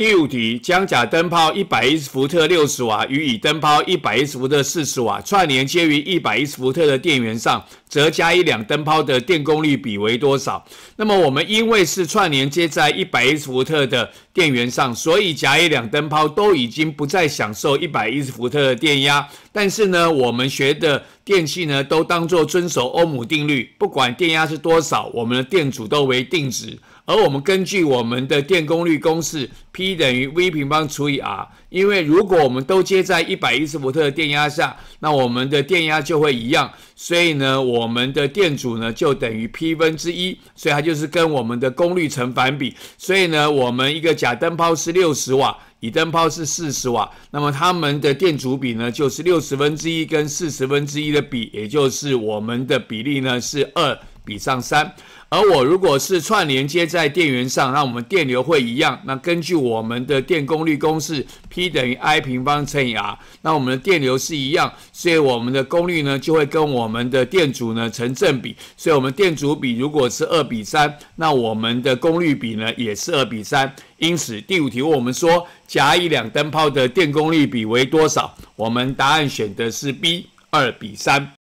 第五题：将甲灯泡一百一十伏特六十瓦与乙灯泡一百一十伏特四十瓦串联接于一百一十伏特的电源上。则甲乙两灯泡的电功率比为多少？那么我们因为是串联接在一百一十伏特的电源上，所以甲乙两灯泡都已经不再享受一百一十伏特的电压。但是呢，我们学的电器呢，都当作遵守欧姆定律，不管电压是多少，我们的电阻都为定值。而我们根据我们的电功率公式 P 等于 V 平方除以 R，因为如果我们都接在一百一十伏特的电压下，那我们的电压就会一样。所以呢，我们的电阻呢就等于 P 分之一，所以它就是跟我们的功率成反比。所以呢，我们一个甲灯泡是六十瓦，乙灯泡是四十瓦，那么它们的电阻比呢就是六十分之一跟四十分之一的比，也就是我们的比例呢是二。比上三，而我如果是串连接在电源上，那我们电流会一样。那根据我们的电功率公式 P 等于 I 平方乘以 R，那我们的电流是一样，所以我们的功率呢就会跟我们的电阻呢成正比。所以，我们电阻比如果是二比三，那我们的功率比呢也是二比三。因此，第五题问我们说甲乙两灯泡的电功率比为多少？我们答案选的是 B，二比三。